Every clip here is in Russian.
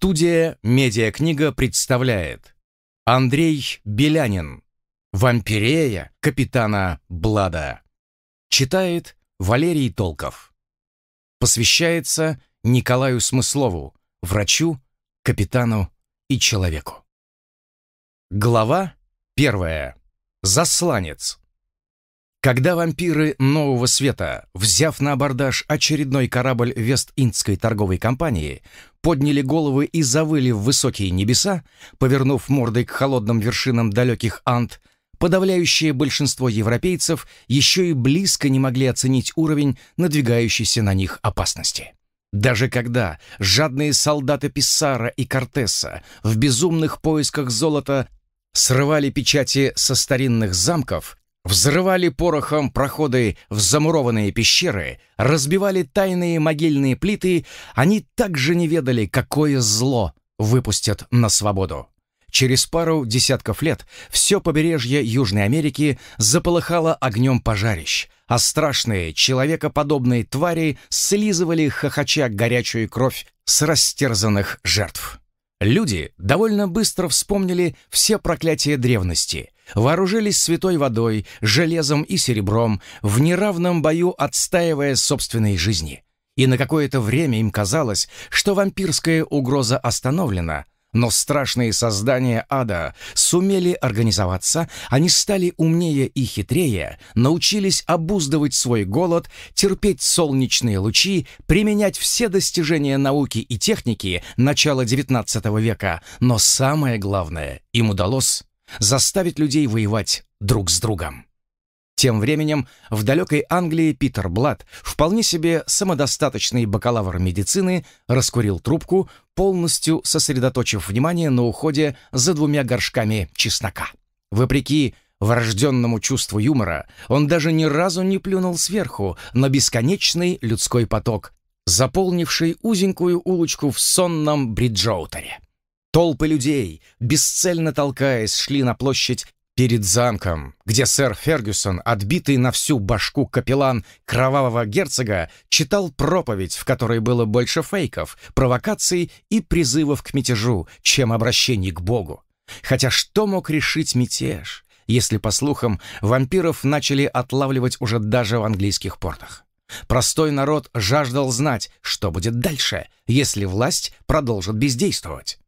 Студия «Медиакнига» представляет Андрей Белянин «Вампирея капитана Блада» Читает Валерий Толков Посвящается Николаю Смыслову, врачу, капитану и человеку Глава первая. Засланец когда вампиры Нового Света, взяв на абордаж очередной корабль Вест-Индской торговой компании, подняли головы и завыли в высокие небеса, повернув мордой к холодным вершинам далеких Анд, подавляющее большинство европейцев еще и близко не могли оценить уровень надвигающейся на них опасности. Даже когда жадные солдаты Писсара и Кортеса в безумных поисках золота срывали печати со старинных замков, взрывали порохом проходы в замурованные пещеры, разбивали тайные могильные плиты, они также не ведали, какое зло выпустят на свободу. Через пару десятков лет все побережье Южной Америки заполыхало огнем пожарищ, а страшные, человекоподобные твари слизывали хохоча горячую кровь с растерзанных жертв. Люди довольно быстро вспомнили все проклятия древности — Вооружились святой водой, железом и серебром, в неравном бою отстаивая собственные жизни. И на какое-то время им казалось, что вампирская угроза остановлена, но страшные создания ада сумели организоваться, они стали умнее и хитрее, научились обуздывать свой голод, терпеть солнечные лучи, применять все достижения науки и техники начала XIX века, но самое главное, им удалось заставить людей воевать друг с другом. Тем временем в далекой Англии Питер Блад, вполне себе самодостаточный бакалавр медицины, раскурил трубку, полностью сосредоточив внимание на уходе за двумя горшками чеснока. Вопреки врожденному чувству юмора, он даже ни разу не плюнул сверху на бесконечный людской поток, заполнивший узенькую улочку в сонном Бриджоутере. Толпы людей, бесцельно толкаясь, шли на площадь перед замком, где сэр Фергюсон, отбитый на всю башку капеллан кровавого герцога, читал проповедь, в которой было больше фейков, провокаций и призывов к мятежу, чем обращений к Богу. Хотя что мог решить мятеж, если, по слухам, вампиров начали отлавливать уже даже в английских портах? Простой народ жаждал знать, что будет дальше, если власть продолжит бездействовать.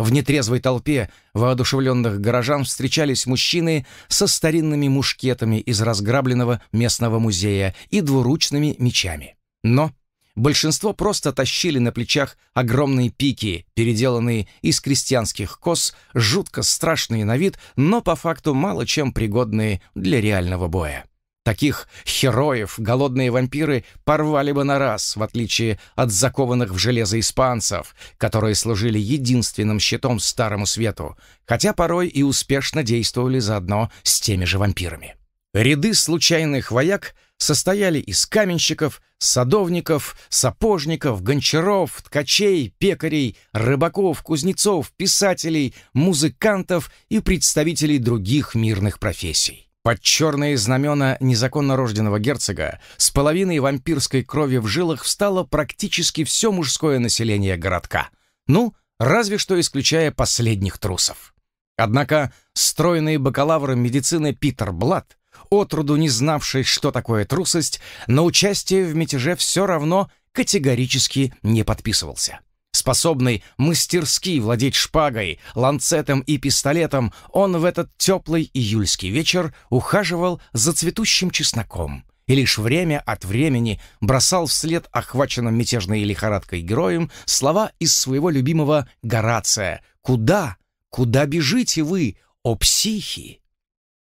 В нетрезвой толпе воодушевленных горожан встречались мужчины со старинными мушкетами из разграбленного местного музея и двуручными мечами. Но большинство просто тащили на плечах огромные пики, переделанные из крестьянских кос, жутко страшные на вид, но по факту мало чем пригодные для реального боя. Таких хероев голодные вампиры порвали бы на раз, в отличие от закованных в железо испанцев, которые служили единственным щитом Старому Свету, хотя порой и успешно действовали заодно с теми же вампирами. Ряды случайных вояк состояли из каменщиков, садовников, сапожников, гончаров, ткачей, пекарей, рыбаков, кузнецов, писателей, музыкантов и представителей других мирных профессий. Под черные знамена незаконно рожденного герцога с половиной вампирской крови в жилах встало практически все мужское население городка. Ну, разве что исключая последних трусов. Однако стройный бакалавр медицины Питер Блад, отроду не знавший, что такое трусость, на участие в мятеже все равно категорически не подписывался. Способный мастерски владеть шпагой, ланцетом и пистолетом, он в этот теплый июльский вечер ухаживал за цветущим чесноком и лишь время от времени бросал вслед охваченным мятежной лихорадкой героям слова из своего любимого Горация «Куда? Куда бежите вы, о психи?»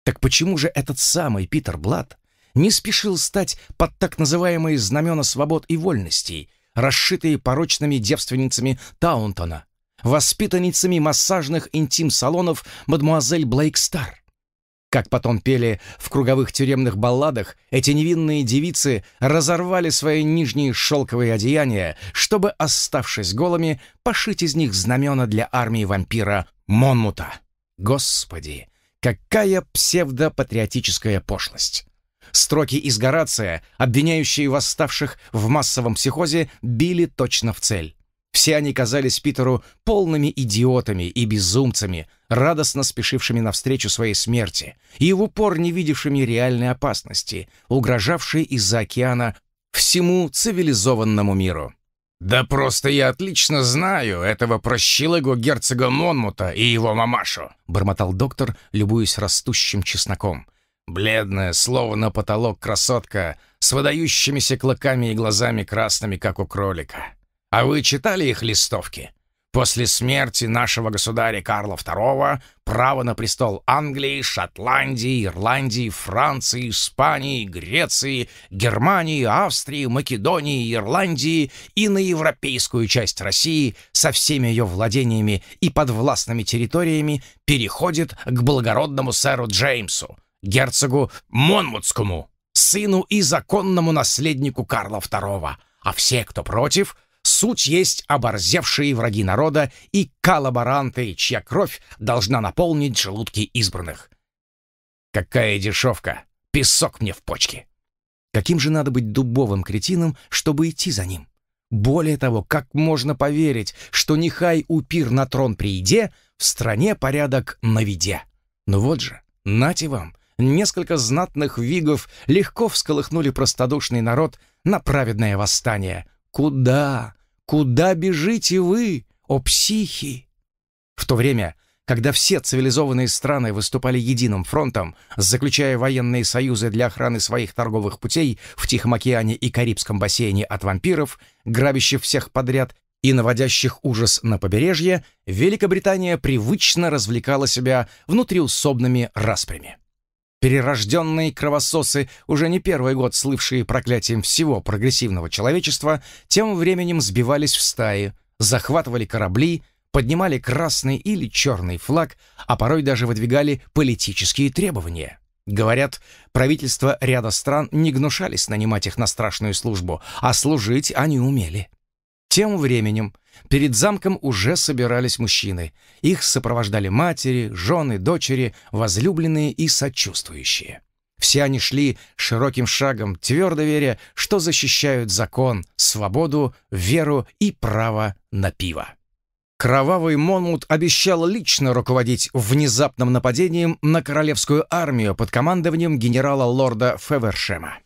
Так почему же этот самый Питер Блад не спешил стать под так называемые знамена свобод и вольностей, расшитые порочными девственницами Таунтона, воспитанницами массажных интим-салонов мадмуазель Блейкстар. Как потом пели в круговых тюремных балладах, эти невинные девицы разорвали свои нижние шелковые одеяния, чтобы, оставшись голыми, пошить из них знамена для армии вампира Монмута. Господи, какая псевдопатриотическая пошлость! Строки из Горация, обвиняющие восставших в массовом психозе, били точно в цель. Все они казались Питеру полными идиотами и безумцами, радостно спешившими навстречу своей смерти и в упор не видевшими реальной опасности, угрожавшей из-за океана всему цивилизованному миру. «Да просто я отлично знаю этого прощелыгу герцога Монмута и его мамашу», бормотал доктор, любуясь растущим чесноком. Бледная, словно на потолок красотка, с выдающимися клыками и глазами красными, как у кролика. А вы читали их листовки? После смерти нашего государя Карла II право на престол Англии, Шотландии, Ирландии, Франции, Испании, Греции, Германии, Австрии, Македонии, Ирландии и на европейскую часть России со всеми ее владениями и подвластными территориями переходит к благородному сэру Джеймсу, герцогу Монмутскому, сыну и законному наследнику Карла II, а все, кто против, суть есть оборзевшие враги народа и коллаборанты, чья кровь должна наполнить желудки избранных. Какая дешевка! Песок мне в почки! Каким же надо быть дубовым кретином, чтобы идти за ним? Более того, как можно поверить, что нехай упир на трон прииде, в стране порядок на виде? Ну вот же, нате вам, несколько знатных вигов легко всколыхнули простодушный народ на праведное восстание. «Куда? Куда бежите вы, о психи?» В то время, когда все цивилизованные страны выступали единым фронтом, заключая военные союзы для охраны своих торговых путей в Тихом океане и Карибском бассейне от вампиров, грабящих всех подряд и наводящих ужас на побережье, Великобритания привычно развлекала себя внутриусобными распрями. Перерожденные кровососы, уже не первый год слывшие проклятием всего прогрессивного человечества, тем временем сбивались в стаи, захватывали корабли, поднимали красный или черный флаг, а порой даже выдвигали политические требования. Говорят, правительства ряда стран не гнушались нанимать их на страшную службу, а служить они умели. Тем временем перед замком уже собирались мужчины. Их сопровождали матери, жены, дочери, возлюбленные и сочувствующие. Все они шли широким шагом, твердо веря, что защищают закон, свободу, веру и право на пиво. Кровавый Монмут обещал лично руководить внезапным нападением на королевскую армию под командованием генерала-лорда Февершема.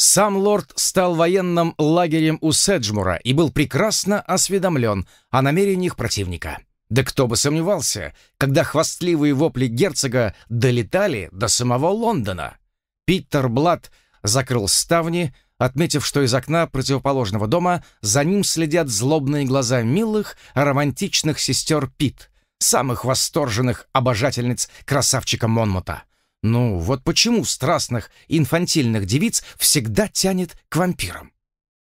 Сам лорд стал военным лагерем у Седжмура и был прекрасно осведомлен о намерениях противника. Да кто бы сомневался, когда хвастливые вопли герцога долетали до самого Лондона. Питер Блад закрыл ставни, отметив, что из окна противоположного дома за ним следят злобные глаза милых, романтичных сестер Пит, самых восторженных обожательниц красавчика Монмута. Ну, вот почему страстных, инфантильных девиц всегда тянет к вампирам?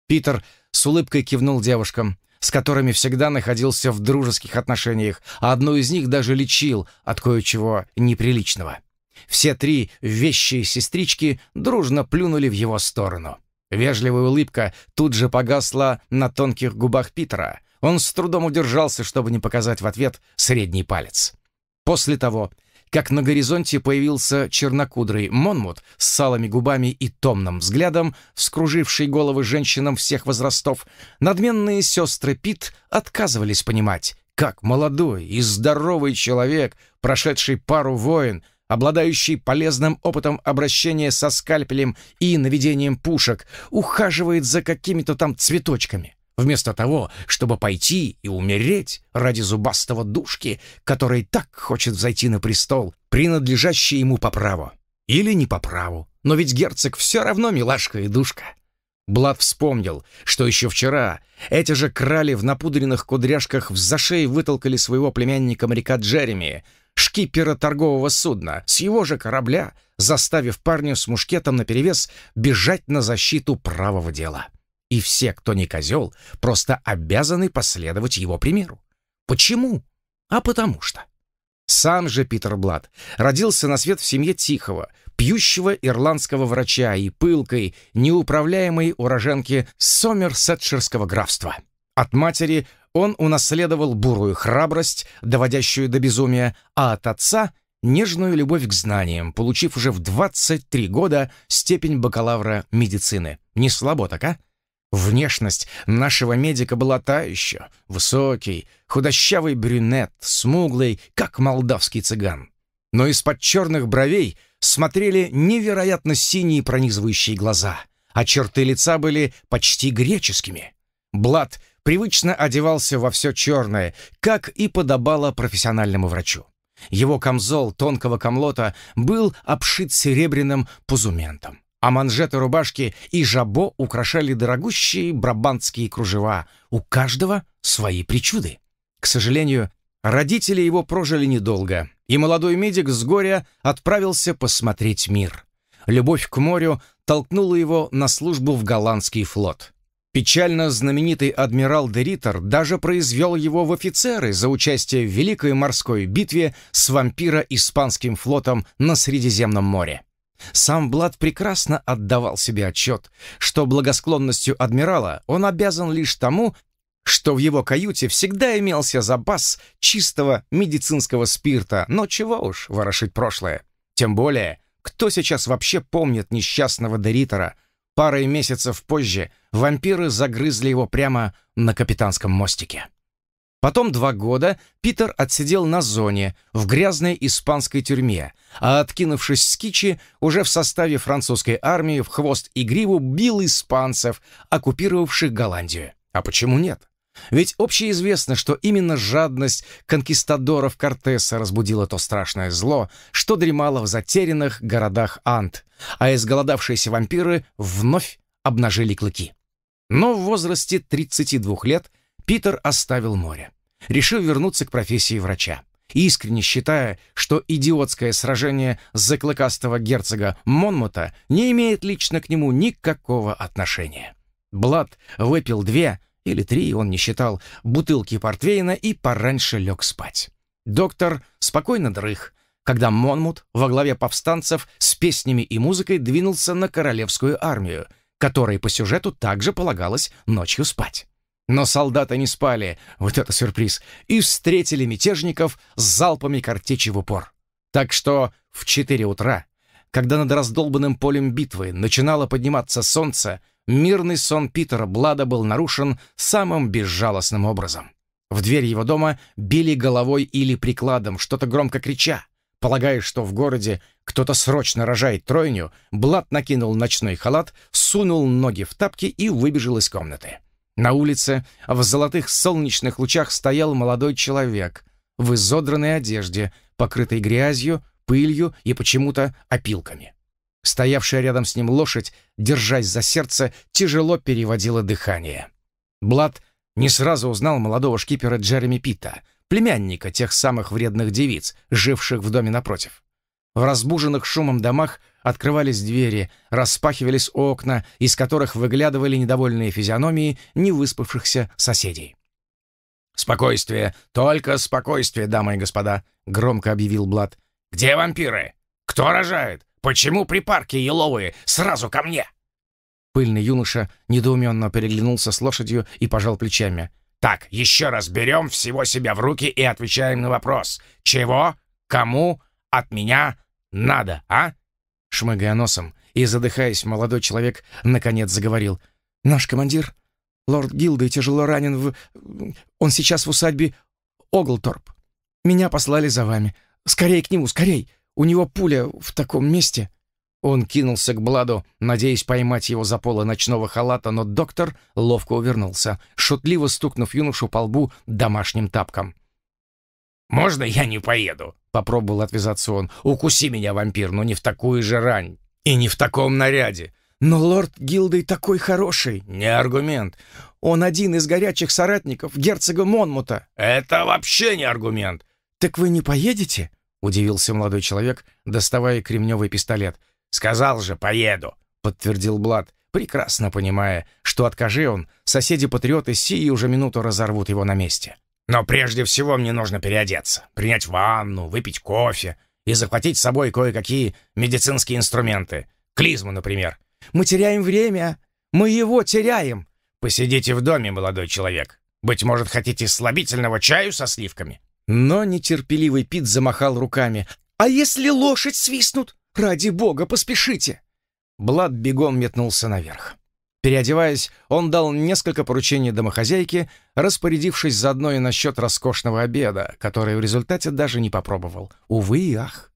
Питер с улыбкой кивнул девушкам, с которыми всегда находился в дружеских отношениях, а одну из них даже лечил от кое-чего неприличного. Все три вещие сестрички дружно плюнули в его сторону. Вежливая улыбка тут же погасла на тонких губах Питера. Он с трудом удержался, чтобы не показать в ответ средний палец. После того, как на горизонте появился чернокудрый Монмут с салыми губами и томным взглядом, вскруживший головы женщинам всех возрастов, надменные сестры Пит отказывались понимать, как молодой и здоровый человек, прошедший пару войн, обладающий полезным опытом обращения со скальпелем и наведением пушек, ухаживает за какими-то там цветочками вместо того, чтобы пойти и умереть ради зубастого душки, который так хочет взойти на престол, принадлежащий ему по праву. Или не по праву. Но ведь герцог все равно милашка и душка. Блад вспомнил, что еще вчера эти же крали в напудренных кудряшках в зашей вытолкали своего племянника моряка Джереми, шкипера торгового судна, с его же корабля, заставив парня с мушкетом наперевес бежать на защиту правого дела. И все, кто не козел, просто обязаны последовать его примеру. Почему? А потому что. Сам же Питер Блад родился на свет в семье тихого, пьющего ирландского врача и пылкой, неуправляемой уроженки Сомерсетширского графства. От матери он унаследовал бурую храбрость, доводящую до безумия, а от отца — нежную любовь к знаниям, получив уже в 23 года степень бакалавра медицины. Не слабо так, а? Внешность нашего медика была та еще. Высокий, худощавый брюнет, смуглый, как молдавский цыган. Но из-под черных бровей смотрели невероятно синие пронизывающие глаза, а черты лица были почти греческими. Блад привычно одевался во все черное, как и подобало профессиональному врачу. Его камзол тонкого комлота был обшит серебряным пузументом а манжеты рубашки и жабо украшали дорогущие брабантские кружева. У каждого свои причуды. К сожалению, родители его прожили недолго, и молодой медик с горя отправился посмотреть мир. Любовь к морю толкнула его на службу в голландский флот. Печально знаменитый адмирал де Риттер даже произвел его в офицеры за участие в Великой морской битве с вампира-испанским флотом на Средиземном море. Сам Блад прекрасно отдавал себе отчет, что благосклонностью адмирала он обязан лишь тому, что в его каюте всегда имелся запас чистого медицинского спирта, но чего уж ворошить прошлое. Тем более, кто сейчас вообще помнит несчастного Деритера? Парой месяцев позже вампиры загрызли его прямо на капитанском мостике. Потом два года Питер отсидел на зоне в грязной испанской тюрьме, а откинувшись с кичи, уже в составе французской армии в хвост и гриву бил испанцев, оккупировавших Голландию. А почему нет? Ведь общеизвестно, что именно жадность конкистадоров Кортеса разбудила то страшное зло, что дремало в затерянных городах Ант, а изголодавшиеся вампиры вновь обнажили клыки. Но в возрасте 32 лет Питер оставил море. Решил вернуться к профессии врача. Искренне считая, что идиотское сражение за клыкастого герцога Монмута не имеет лично к нему никакого отношения. Блад выпил две, или три, он не считал, бутылки портвейна и пораньше лег спать. Доктор спокойно дрых, когда Монмут во главе повстанцев с песнями и музыкой двинулся на королевскую армию, которой по сюжету также полагалось ночью спать. Но солдаты не спали, вот это сюрприз, и встретили мятежников с залпами картечи в упор. Так что в 4 утра, когда над раздолбанным полем битвы начинало подниматься солнце, мирный сон Питера Блада был нарушен самым безжалостным образом. В дверь его дома били головой или прикладом, что-то громко крича. Полагая, что в городе кто-то срочно рожает тройню, Блад накинул ночной халат, сунул ноги в тапки и выбежал из комнаты. На улице в золотых солнечных лучах стоял молодой человек в изодранной одежде, покрытой грязью, пылью и почему-то опилками. Стоявшая рядом с ним лошадь, держась за сердце, тяжело переводила дыхание. Блад не сразу узнал молодого шкипера Джереми Питта, племянника тех самых вредных девиц, живших в доме напротив. В разбуженных шумом домах Открывались двери, распахивались окна, из которых выглядывали недовольные физиономии невыспавшихся соседей. «Спокойствие, только спокойствие, дамы и господа», — громко объявил Блад. «Где вампиры? Кто рожает? Почему припарки еловые? Сразу ко мне!» Пыльный юноша недоуменно переглянулся с лошадью и пожал плечами. «Так, еще раз берем всего себя в руки и отвечаем на вопрос. Чего, кому от меня надо, а?» Шмыгая носом и задыхаясь, молодой человек наконец заговорил. «Наш командир, лорд Гилды, тяжело ранен в... Он сейчас в усадьбе Оглторп. Меня послали за вами. Скорей к нему, скорей! У него пуля в таком месте!» Он кинулся к Бладу, надеясь поймать его за полы ночного халата, но доктор ловко увернулся, шутливо стукнув юношу по лбу домашним тапком. «Можно я не поеду?» — попробовал отвязаться он. «Укуси меня, вампир, но не в такую же рань и не в таком наряде». «Но лорд Гилдой такой хороший!» «Не аргумент. Он один из горячих соратников герцога Монмута». «Это вообще не аргумент!» «Так вы не поедете?» — удивился молодой человек, доставая кремневый пистолет. «Сказал же, поеду!» — подтвердил Блад, прекрасно понимая, что откажи он, соседи-патриоты сии уже минуту разорвут его на месте. Но прежде всего мне нужно переодеться, принять ванну, выпить кофе и захватить с собой кое-какие медицинские инструменты. Клизму, например. Мы теряем время. Мы его теряем. Посидите в доме, молодой человек. Быть может, хотите слабительного чаю со сливками? Но нетерпеливый Пит замахал руками. «А если лошадь свистнут? Ради бога, поспешите!» Блад бегом метнулся наверх. Переодеваясь, он дал несколько поручений домохозяйке, распорядившись заодно и насчет роскошного обеда, который в результате даже не попробовал. Увы и ах.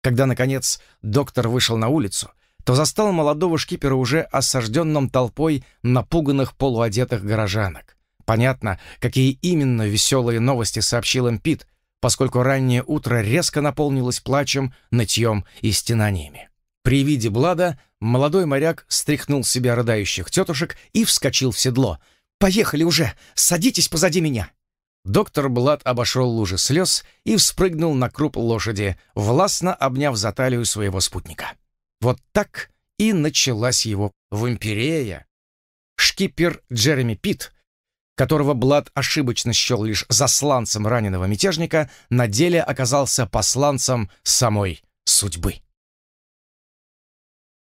Когда, наконец, доктор вышел на улицу, то застал молодого шкипера уже осажденным толпой напуганных полуодетых горожанок. Понятно, какие именно веселые новости сообщил им Пит, поскольку раннее утро резко наполнилось плачем, нытьем и стенаниями. При виде Блада Молодой моряк стряхнул с себя рыдающих тетушек и вскочил в седло. «Поехали уже! Садитесь позади меня!» Доктор Блад обошел лужи слез и вспрыгнул на круп лошади, властно обняв за талию своего спутника. Вот так и началась его вампирея. Шкипер Джереми Пит, которого Блад ошибочно счел лишь засланцем раненого мятежника, на деле оказался посланцем самой судьбы.